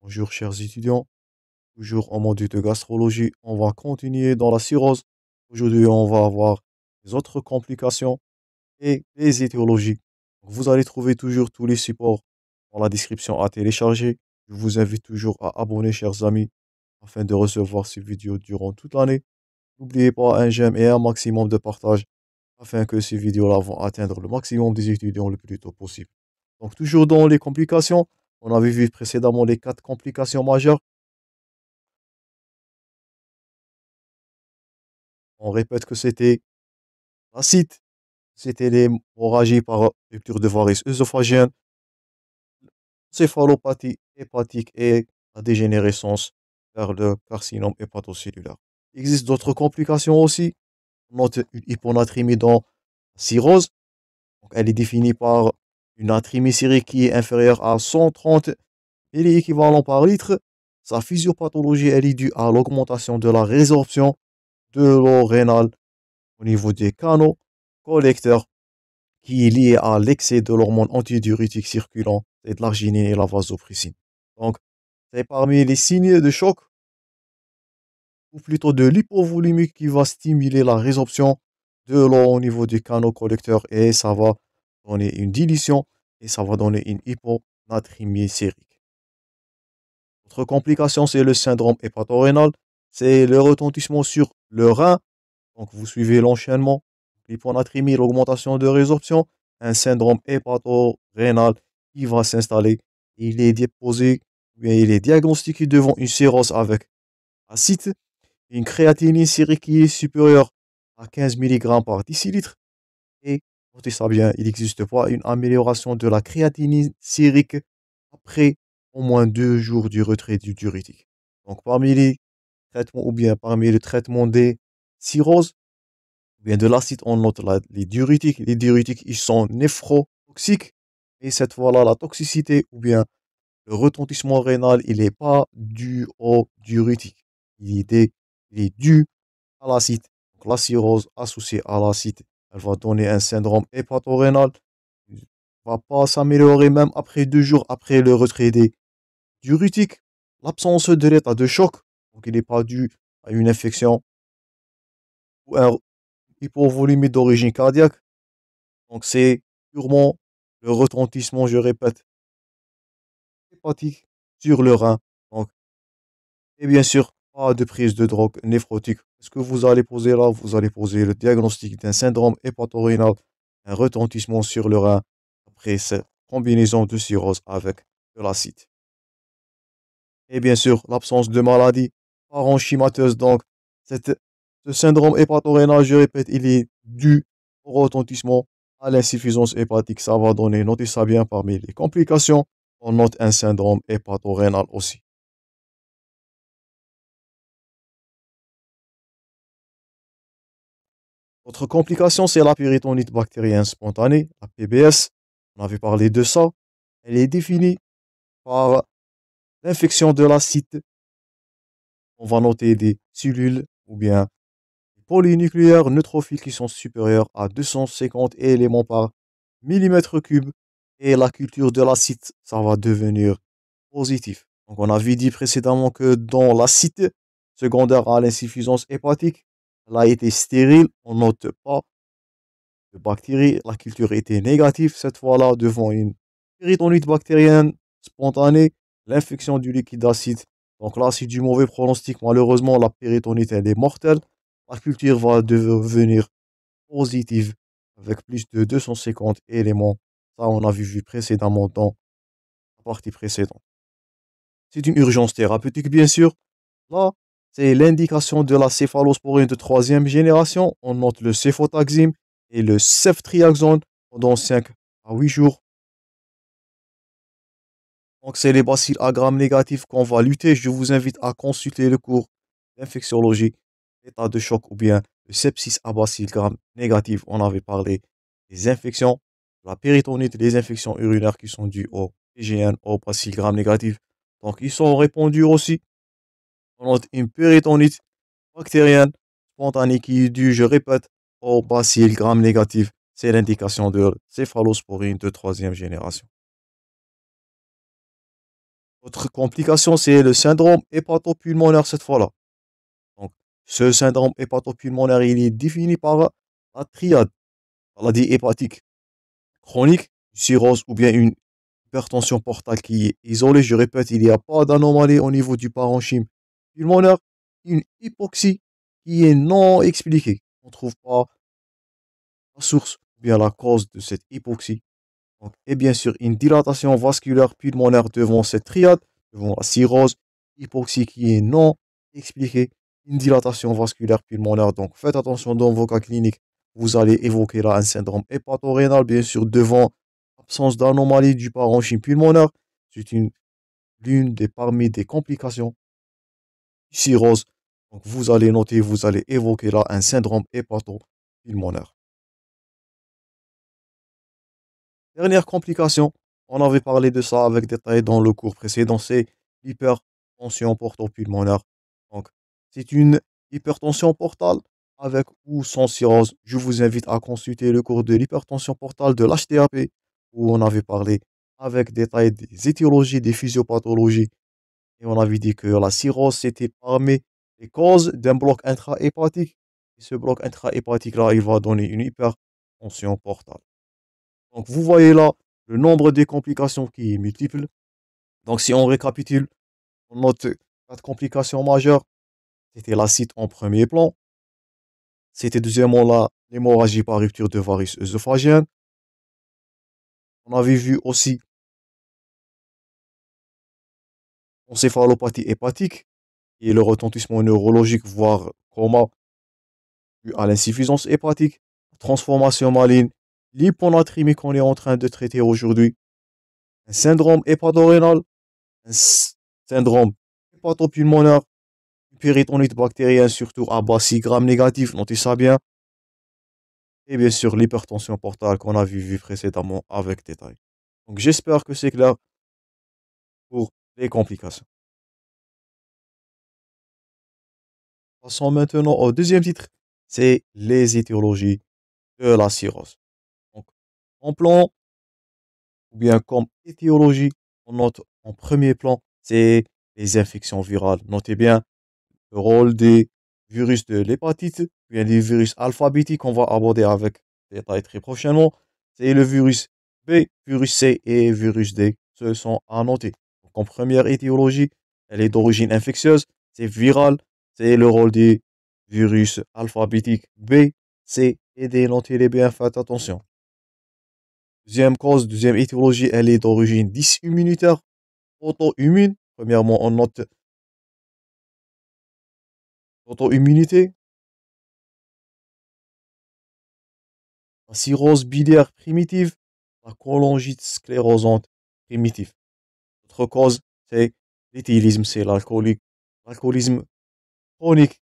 Bonjour chers étudiants, toujours en module de gastrologie, on va continuer dans la cirrhose. Aujourd'hui, on va avoir les autres complications et les étiologies. Vous allez trouver toujours tous les supports dans la description à télécharger. Je vous invite toujours à abonner, chers amis, afin de recevoir ces vidéos durant toute l'année. N'oubliez pas un j'aime et un maximum de partage afin que ces vidéos-là vont atteindre le maximum des étudiants le plus tôt possible. Donc toujours dans les complications, on avait vu précédemment les quatre complications majeures. On répète que c'était l'acide, c'était l'hémorragie par rupture de varice œsophagienne, céphalopathie hépatique et la dégénérescence par le carcinome hépatocellulaire. Il existe d'autres complications aussi. On note une hyponatrémie dans la cirrhose. elle est définie par une atrémie qui est inférieure à 130 équivalent par litre, sa physiopathologie est due à l'augmentation de la résorption de l'eau rénale au niveau des canaux collecteurs qui est liée à l'excès de l'hormone antidiurétique circulant, c'est de l'arginine et la vasopressine. Donc, c'est parmi les signes de choc, ou plutôt de l'hypovolumique qui va stimuler la résorption de l'eau au niveau des canaux collecteurs et ça va donner une dilution et ça va donner une hyponatrimie sérique. Autre complication, c'est le syndrome hépatorénal, c'est le retentissement sur le rein. Donc vous suivez l'enchaînement, l'hyponatrémie, l'augmentation de résorption, un syndrome hépatorénal qui va s'installer. Il est déposé, il est diagnostiqué devant une cirrhose avec acide, une créatinine sérique qui est supérieure à 15 mg par 10 et ça eh bien, il existe pas. Une amélioration de la créatinine sérique après au moins deux jours du retrait du diurétique. Donc, parmi les traitements ou bien parmi les traitements des cirrhoses, ou bien de l'acide, on note les diurétiques. Les diurétiques, ils sont néphrotoxiques. Et cette fois-là, la toxicité ou bien le retentissement rénal, il n'est pas dû au diurétique. Il est, dû à l'acide. Donc, la cirrhose associée à l'acide elle va donner un syndrome hépatorénal. Il va pas s'améliorer même après deux jours après le retrait des diurétiques. L'absence de l'état de choc, donc il n'est pas dû à une infection ou un hypovolémie d'origine cardiaque. Donc c'est purement le retentissement, je répète, hépatique sur le rein. Donc, et bien sûr, pas de prise de drogue néphrotique ce que vous allez poser là Vous allez poser le diagnostic d'un syndrome hépatorénal, un retentissement sur le rein après cette combinaison de cirrhose avec de l'acide. Et bien sûr, l'absence de maladie parenchymateuse. Donc, ce syndrome hépatorénal, je répète, il est dû au retentissement à l'insuffisance hépatique. Ça va donner, notez ça bien, parmi les complications, on note un syndrome hépatorénal aussi. Autre complication, c'est la péritonite bactérienne spontanée, la PBS. On avait parlé de ça. Elle est définie par l'infection de l'acide. On va noter des cellules ou bien des polynucléaires neutrophiles qui sont supérieurs à 250 éléments par millimètre cube et la culture de l'acide, ça va devenir positif. Donc on avait dit précédemment que dans l'acide secondaire à l'insuffisance hépatique, elle a été stérile, on note pas de bactéries. La culture était négative cette fois-là devant une péritonite bactérienne spontanée, l'infection du liquide d'acide. Donc là, c'est du mauvais pronostic. Malheureusement, la péritonite, elle est mortelle. La culture va devenir positive avec plus de 250 éléments. Ça, on a vu, vu précédemment dans la partie précédente. C'est une urgence thérapeutique, bien sûr. Là, c'est l'indication de la céphalosporine de troisième génération. On note le céphotaxime et le ceftriaxone pendant 5 à 8 jours. Donc, c'est les bacilles à gramme négatif qu'on va lutter. Je vous invite à consulter le cours d'infectiologie, État de choc ou bien le sepsis à bacilles gram négatif. On avait parlé des infections, la péritonite, les infections urinaires qui sont dues au PGN, au bacilles gram négatif. Donc, ils sont répondus aussi une péritonite bactérienne spontanée qui est due, je répète, au oh, bacille gramme négatif. C'est l'indication de céphalosporine de troisième génération. Autre complication, c'est le syndrome hépatopulmonaire cette fois-là. Donc, ce syndrome hépatopulmonaire, il est défini par la triade, maladie hépatique chronique, cirrhose ou bien une hypertension portale qui est isolée. Je répète, il n'y a pas d'anomalie au niveau du parenchyme pulmonaire, une hypoxie qui est non expliquée. On ne trouve pas la source ou bien la cause de cette hypoxie. et bien sûr, une dilatation vasculaire pulmonaire devant cette triade, devant la cirrhose, hypoxie qui est non expliquée, une dilatation vasculaire pulmonaire. Donc, faites attention dans vos cas cliniques. Vous allez évoquer là un syndrome hépatorénal, bien sûr, devant l'absence d'anomalie du parenchyme pulmonaire. C'est l'une des parmi des complications cirrhose. Donc vous allez noter, vous allez évoquer là un syndrome hépato-pulmonaire. Dernière complication, on avait parlé de ça avec détail dans le cours précédent, c'est l'hypertension porto-pulmonaire. Donc c'est une hypertension portale avec ou sans cirrhose. Je vous invite à consulter le cours de l'hypertension portale de l'HTAP où on avait parlé avec détail des étiologies, des physiopathologies et on avait dit que la cirrhose, c'était parmi les causes d'un bloc intrahépatique. Et ce bloc intrahépatique-là, il va donner une hypertension portale. Donc, vous voyez là le nombre des complications qui est multiple. Donc, si on récapitule, on note quatre complications majeures. C'était l'acide en premier plan. C'était deuxièmement la l'hémorragie par rupture de varices œsophagiennes. On avait vu aussi encéphalopathie hépatique, et le retentissement neurologique, voire coma, dû à l'insuffisance hépatique, transformation maligne, l'hyponatrimie qu'on est en train de traiter aujourd'hui, un syndrome hépadorénal, un syndrome hépatopulmonaire, une péritonite bactérienne, surtout à bas 6 grammes négatifs, notez ça bien, et bien sûr l'hypertension portale qu'on a vu précédemment avec détail. Donc j'espère que c'est clair pour les complications. Passons maintenant au deuxième titre, c'est les étiologies de la cirrhose. Donc, en plan, ou bien comme étiologie, on note en premier plan, c'est les infections virales. Notez bien le rôle des virus de l'hépatite, bien des virus alphabétiques qu'on va aborder avec détail très prochainement. C'est le virus B, virus C et virus D. Ce sont à noter. En première étiologie, elle est d'origine infectieuse, c'est viral, c'est le rôle des virus alphabétique B, C et D non hein, bien, faites attention. Deuxième cause, deuxième étiologie, elle est d'origine dysimmunitaire, auto-immune. Premièrement, on note auto-immunité. La cirrhose biliaire primitive, la cholangite sclérosante primitive autre cause, c'est l'éthylisme, c'est l'alcoolisme chronique.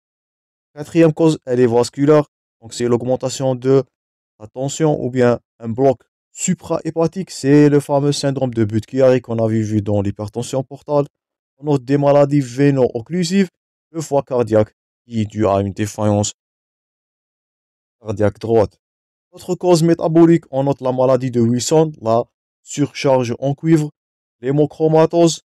Quatrième cause, elle est vasculaire, donc c'est l'augmentation de la tension ou bien un bloc supra c'est le fameux syndrome de Budd-Chiari qu'on a vu dans l'hypertension portale. On note des maladies véno-occlusives, le foie cardiaque qui est dû à une défaillance cardiaque droite. Autre cause métabolique, on note la maladie de Wilson, la surcharge en cuivre, l'hémochromatose,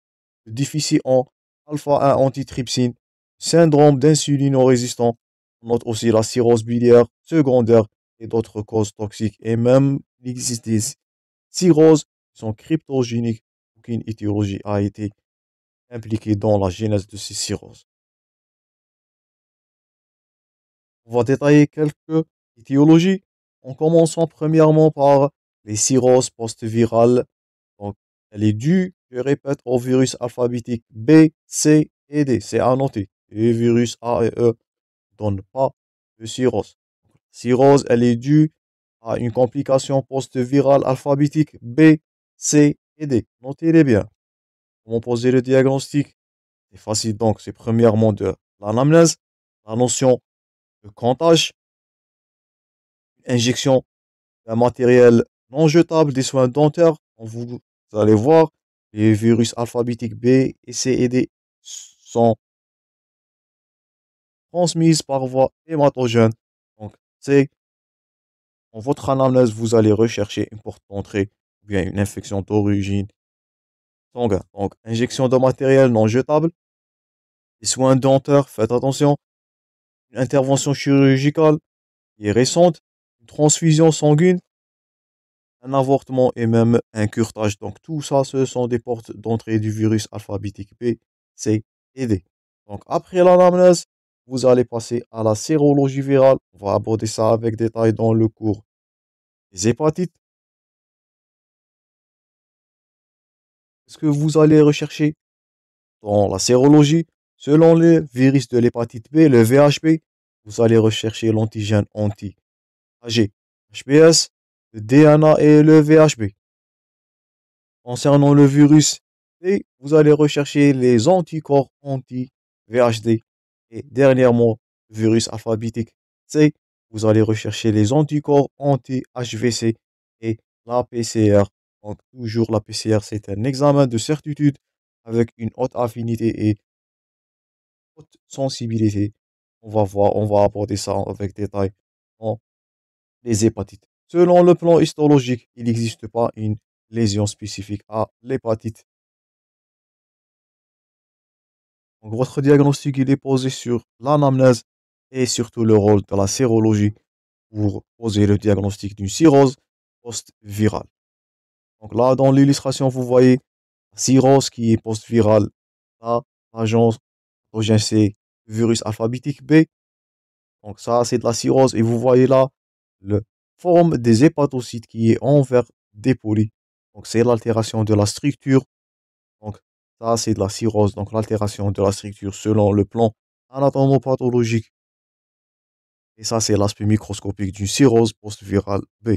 le déficit en alpha-1 antitrypsine, syndrome d'insulino-résistant. On note aussi la cirrhose biliaire secondaire et d'autres causes toxiques et même l'existence des cirrhoses qui sont cryptogéniques. Aucune étiologie a été impliquée dans la genèse de ces cirrhoses. On va détailler quelques étiologies en commençant premièrement par les cirrhoses post-virales elle est due, je répète, au virus alphabétique B, C et D. C'est à noter. Les virus A et E ne donnent pas de cirrhose. Cirrhose, elle est due à une complication post-virale alphabétique B, C et D. Notez-les bien. Comment poser le diagnostic C'est facile donc, c'est premièrement de l'anamnèse, la notion de comptage, injection d'un matériel non jetable, des soins dentaires, on vous vous allez voir, les virus alphabétiques B et C et D sont transmises par voie hématogène. Donc, c'est dans votre anamnèse, vous allez rechercher une porte d'entrée ou bien une infection d'origine sanguine. Donc, injection de matériel non jetable, les soins dentaires, faites attention, une intervention chirurgicale qui est récente, une transfusion sanguine, un avortement et même un curtage. Donc tout ça, ce sont des portes d'entrée du virus alphabétique B, C et D. Donc après l'anamnèse, vous allez passer à la sérologie virale. On va aborder ça avec détail dans le cours des hépatites. Ce que vous allez rechercher dans la sérologie, selon le virus de l'hépatite B, le VHB, vous allez rechercher l'antigène anti-AG, HBS, le DNA et le VHB. Concernant le virus C, vous allez rechercher les anticorps anti-VHD. Et dernièrement, virus alphabétique C, vous allez rechercher les anticorps anti-HVC et la PCR. Donc toujours la PCR, c'est un examen de certitude avec une haute affinité et haute sensibilité. On va voir, on va aborder ça avec détail dans les hépatites. Selon le plan histologique, il n'existe pas une lésion spécifique à l'hépatite. votre diagnostic est posé sur l'anamnèse et surtout le rôle de la sérologie pour poser le diagnostic d'une cirrhose post-virale. Donc là, dans l'illustration, vous voyez la cirrhose qui est post-virale l'agence agence pathogène C, virus alphabétique B. Donc ça, c'est de la cirrhose. Et vous voyez là le forme des hépatocytes qui est envers dépoli. Donc c'est l'altération de la structure. Donc ça c'est de la cirrhose, donc l'altération de la structure selon le plan anatomopathologique. Et ça c'est l'aspect microscopique d'une cirrhose post-virale B.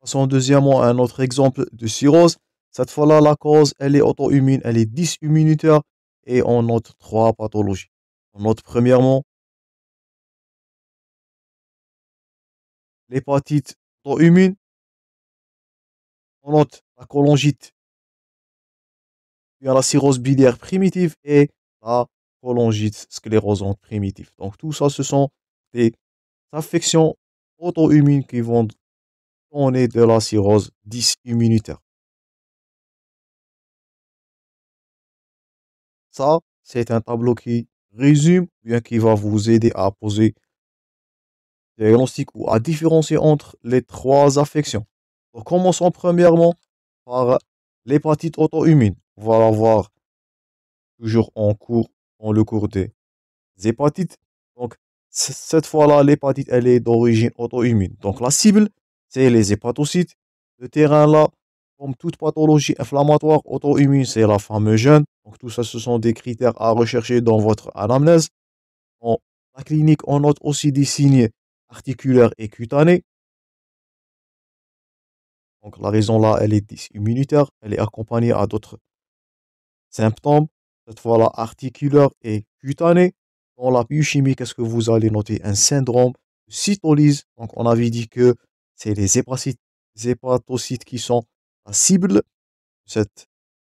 Passons deuxièmement à un autre exemple de cirrhose. Cette fois-là, la cause, elle est auto-immune, elle est dysimmunitaire et on note trois pathologies. On note premièrement l'hépatite auto-immune. On note la cholangite, il la cirrhose biliaire primitive et la cholangite sclérosante primitive. Donc tout ça, ce sont des affections auto-immunes qui vont donner de la cirrhose dis-immunitaire. Ça, c'est un tableau qui résume, bien qui va vous aider à poser diagnostic ou à différencier entre les trois affections. commençons premièrement par l'hépatite auto-immune. On va la voir toujours en cours, dans le cours des hépatites. Donc, cette fois-là, l'hépatite, elle est d'origine auto-immune. Donc, la cible, c'est les hépatocytes. Le terrain là, comme toute pathologie inflammatoire auto-immune, c'est la fameuse jeune. Donc, tout ça, ce sont des critères à rechercher dans votre anamnèse. En la clinique, on note aussi des signes articulaire et cutanée. Donc la raison là, elle est immunitaire, elle est accompagnée à d'autres symptômes, cette fois-là articulaire et cutanée. Dans la biochimie, qu'est-ce que vous allez noter Un syndrome de cytolyse. Donc on avait dit que c'est les hépatocytes, qui sont la cible de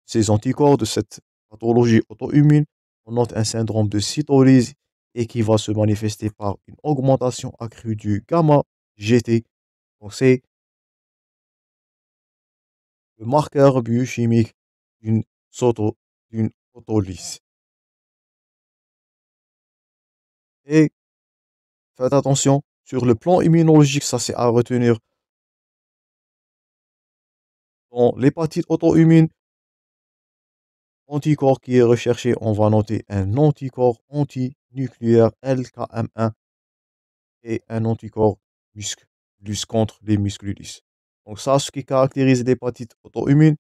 ces anticorps, de cette pathologie auto-immune. On note un syndrome de cytolyse et qui va se manifester par une augmentation accrue du gamma GT. Donc c'est le marqueur biochimique d'une auto, autolyse. Et faites attention, sur le plan immunologique, ça c'est à retenir. Dans l'hépatite auto-immune, anticorps qui est recherché, on va noter un anticorps anti nucléaire LKM1 et un anticorps musculus contre les musculus. Donc ça, ce qui caractérise l'hépatite auto-immune,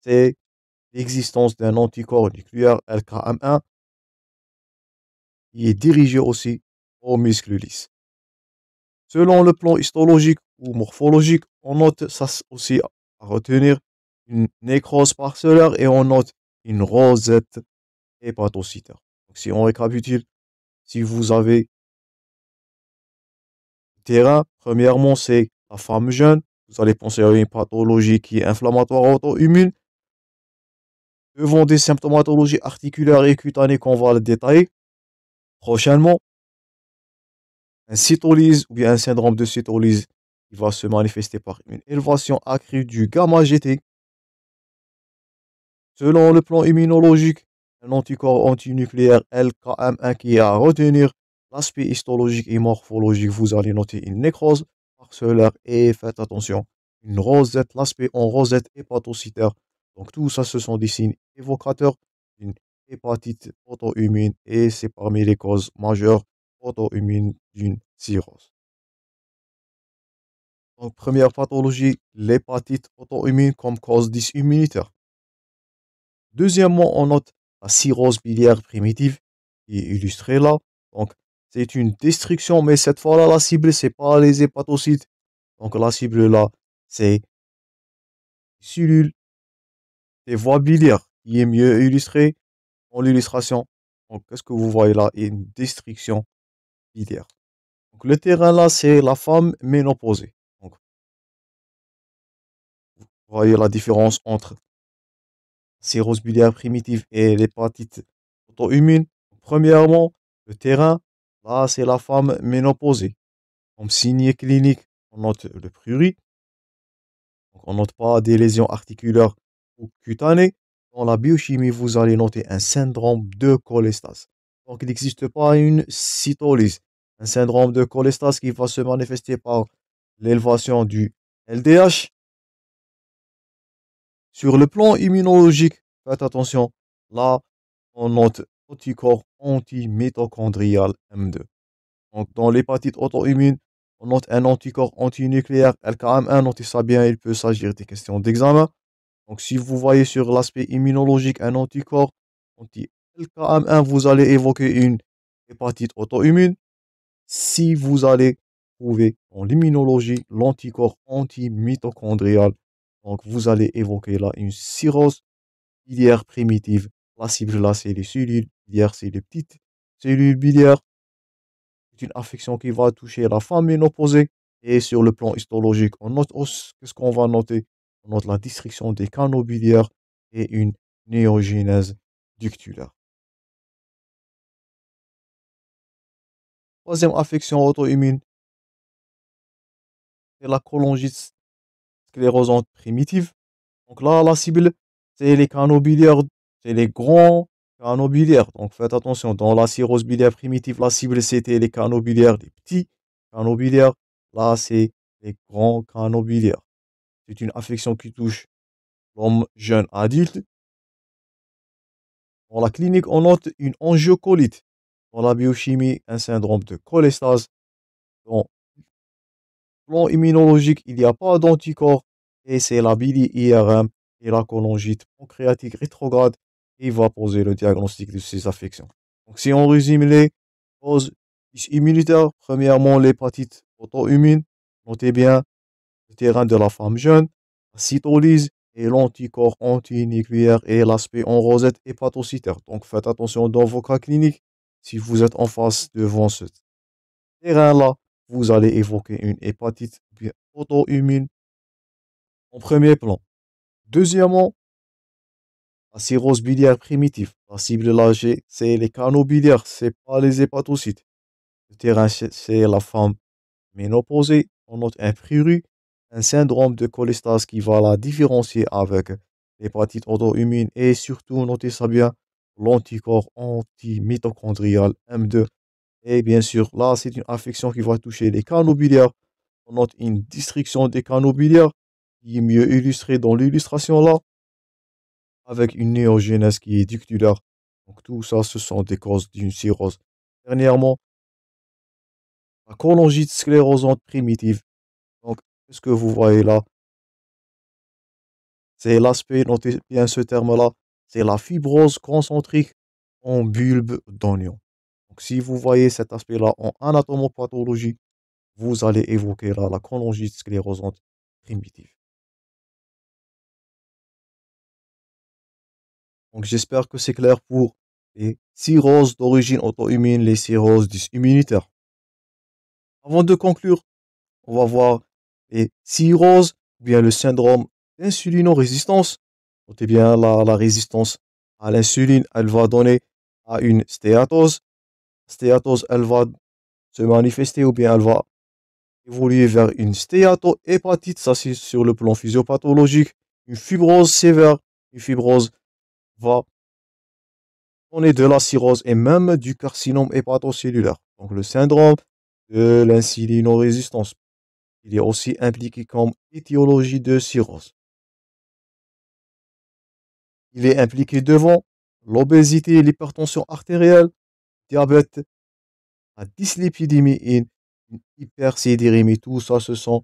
c'est l'existence d'un anticorps nucléaire LKM1 qui est dirigé aussi au musculus. Selon le plan histologique ou morphologique, on note ça aussi à retenir une nécrose parcellaire et on note une rosette hépatocytaire. Donc si on récapitule, si vous avez terrain, premièrement, c'est la femme jeune. Vous allez penser à une pathologie qui est inflammatoire auto-immune. Devant des symptomatologies articulaires et cutanées qu'on va le détailler prochainement. Un cytolyse ou bien un syndrome de cytolyse qui va se manifester par une élévation accrue du gamma GT. Selon le plan immunologique, un anticorps antinucléaire LKM1 qui est à retenir. L'aspect histologique et morphologique, vous allez noter une nécrose parcellaire et faites attention, une rosette, l'aspect en rosette hépatocytaire. Donc tout ça, ce sont des signes évocateurs d'une hépatite auto-immune et c'est parmi les causes majeures auto immunes d'une cirrhose. Donc, première pathologie, l'hépatite auto-immune comme cause dysimmunitaire. Deuxièmement, on note la cirrhose biliaire primitive qui est illustrée là. Donc, c'est une destruction, mais cette fois-là, la cible, c'est pas les hépatocytes. Donc, la cible là, c'est les cellules des voies biliaires Il est mieux illustré dans l'illustration. Donc, qu'est-ce que vous voyez là Une destruction biliaire. Donc, le terrain là, c'est la femme ménopausée. Donc, vous voyez la différence entre cirrhose biliaire primitive et l'hépatite auto-immune. Premièrement, le terrain, là c'est la femme ménopausée. Comme signe clinique, on note le prurit. Donc, on note pas des lésions articulaires ou cutanées. Dans la biochimie, vous allez noter un syndrome de cholestase. Donc il n'existe pas une cytolyse, un syndrome de cholestase qui va se manifester par l'élévation du LDH sur le plan immunologique, faites attention, là, on note anticorps anti-mitochondrial M2. Donc, dans l'hépatite auto-immune, on note un anticorps antinucléaire LKM1. Notez ça bien, il peut s'agir des questions d'examen. Donc, si vous voyez sur l'aspect immunologique un anticorps anti-LKM1, vous allez évoquer une hépatite auto-immune. Si vous allez trouver dans l'immunologie l'anticorps anti-mitochondrial donc, vous allez évoquer là une cirrhose biliaire primitive. La cible là, c'est les cellules biliaires, c'est les petites cellules biliaires. C'est une affection qui va toucher la femme ménopausée. Et sur le plan histologique, on note qu'est-ce qu'on va noter On note la destruction des canaux biliaires et une néogénèse ductulaire. Troisième affection auto-immune, c'est la cholangite sclérosante primitive. Donc là, la cible, c'est les canaux biliaires, c'est les grands canaux biliaires. Donc faites attention, dans la cirrhose biliaire primitive, la cible, c'était les canaux biliaires, les petits canaux biliaires. Là, c'est les grands canaux biliaires. C'est une affection qui touche l'homme jeune adulte. Dans la clinique, on note une angiocolite. Dans la biochimie, un syndrome de cholestase. Dans plan immunologique, il n'y a pas d'anticorps et c'est la IRM e et la cholangite pancréatique rétrograde qui va poser le diagnostic de ces affections. Donc si on résume les causes immunitaires, premièrement l'hépatite auto-immune, notez bien le terrain de la femme jeune, la cytolyse et l'anticorps antinucléaire et l'aspect en rosette hépatocytaire. Donc faites attention dans vos cas cliniques si vous êtes en face devant ce terrain-là vous allez évoquer une hépatite auto-immune en premier plan. Deuxièmement, la cirrhose biliaire primitive. La cible lâchée, c'est les canaux biliaires, c'est pas les hépatocytes. Le terrain, c'est la femme ménopausée. On note un priori un syndrome de cholestase qui va la différencier avec l'hépatite auto-immune et surtout, notez ça bien, l'anticorps antimitochondrial M2 et bien sûr, là, c'est une affection qui va toucher les canaux biliaires. On note une destruction des canaux biliaires qui est mieux illustrée dans l'illustration là, avec une néogénèse qui est ductulaire. Donc tout ça, ce sont des causes d'une cirrhose. Dernièrement, la cholangite sclérosante primitive. Donc, ce que vous voyez là, c'est l'aspect, notez bien ce terme-là, c'est la fibrose concentrique en bulbe d'oignon. Donc, si vous voyez cet aspect-là en anatomopathologie, vous allez évoquer la chronologie sclérosante primitive. Donc, j'espère que c'est clair pour les cirrhoses d'origine auto-immune, les cirrhoses dysimmunitaires. Avant de conclure, on va voir les cirrhoses, ou bien le syndrome d'insulinorésistance. Notez bien la, la résistance à l'insuline, elle va donner à une stéatose stéatose, elle va se manifester ou bien elle va évoluer vers une stéatohépatite, ça c'est sur le plan physiopathologique, une fibrose sévère, une fibrose va donner de la cirrhose et même du carcinome hépatocellulaire. Donc le syndrome de l'insulinorésistance, il est aussi impliqué comme étiologie de cirrhose. Il est impliqué devant l'obésité, et l'hypertension artérielle, diabète, la dyslipidémie une Tout ça, ce sont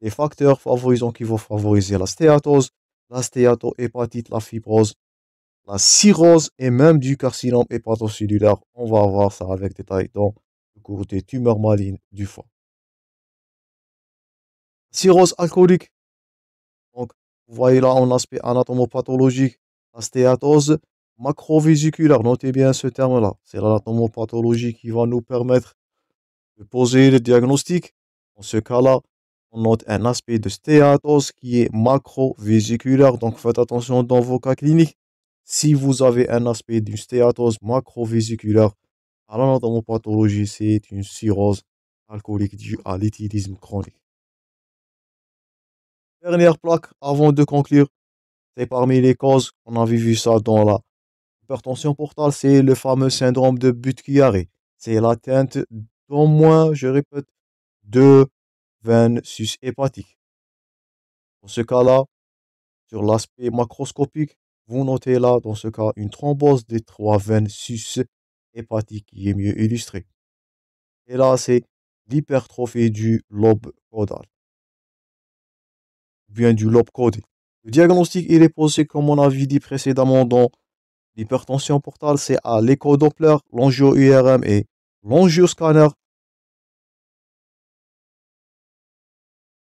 les facteurs favorisants qui vont favoriser la stéatose, la stéatohépatite, la fibrose, la cirrhose et même du carcinome hépatocellulaire. On va voir ça avec détail dans le cours des tumeurs malignes du foie. Cirrhose alcoolique. Donc, vous voyez là en aspect anatomopathologique, la stéatose, macrovésiculaire. Notez bien ce terme-là. C'est l'anatomopathologie qui va nous permettre de poser le diagnostic. Dans ce cas-là, on note un aspect de stéatose qui est macrovésiculaire. Donc faites attention dans vos cas cliniques. Si vous avez un aspect d'une stéatose macrovésiculaire, à l'anatomopathologie, c'est une cirrhose alcoolique due à l'éthylisme chronique. Dernière plaque avant de conclure, c'est parmi les causes, on avait vu ça dans la Hypertension portale, c'est le fameux syndrome de budd C'est l'atteinte d'au moins, je répète, deux veines hépatiques. Dans ce cas-là, sur l'aspect macroscopique, vous notez là, dans ce cas, une thrombose des trois veines hépatiques qui est mieux illustrée. Et là, c'est l'hypertrophie du lobe caudal, bien du lobe caudé. Le diagnostic, il est posé, comme on a dit précédemment, dans l'hypertension portale, c'est à l'écho-doppler, l'angio-URM et l'angioscanner. scanner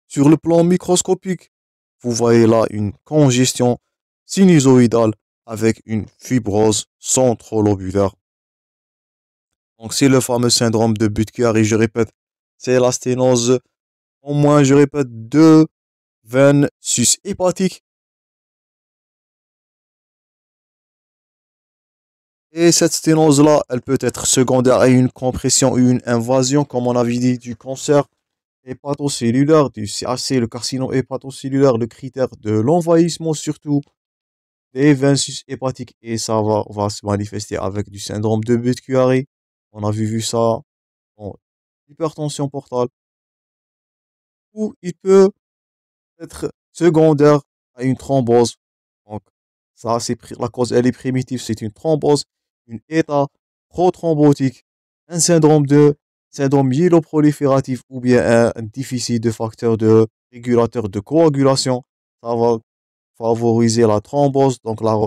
Sur le plan microscopique, vous voyez là une congestion sinusoïdale avec une fibrose centrolobulaire. Donc c'est le fameux syndrome de budd je répète, c'est la sténose, au moins je répète, de veines sus-hépatiques Et cette sténose-là, elle peut être secondaire à une compression ou une invasion, comme on avait dit, du cancer hépatocellulaire, du CAC, le carcinome hépatocellulaire, le critère de l'envahissement surtout, des vinsus hépatiques. Et ça va, se manifester avec du syndrome de budd On a vu, ça en hypertension portale. Ou il peut être secondaire à une thrombose. Donc, ça, c'est la cause, elle est primitive, c'est une thrombose une état prothrombotique, un syndrome de syndrome prolifératif ou bien un déficit de facteur de régulateur de coagulation. Ça va favoriser la thrombose, donc la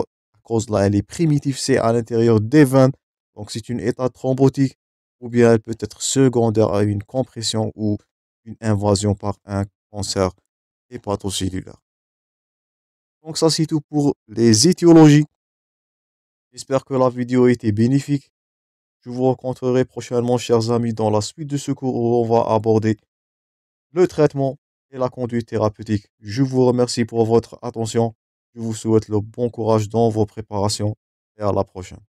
cause là, elle est primitive, c'est à l'intérieur des veines, donc c'est une état thrombotique ou bien elle peut être secondaire à une compression ou une invasion par un cancer hépatocellulaire. Donc ça c'est tout pour les étiologies. J'espère que la vidéo a été bénéfique. Je vous rencontrerai prochainement, chers amis, dans la suite de ce cours où on va aborder le traitement et la conduite thérapeutique. Je vous remercie pour votre attention. Je vous souhaite le bon courage dans vos préparations et à la prochaine.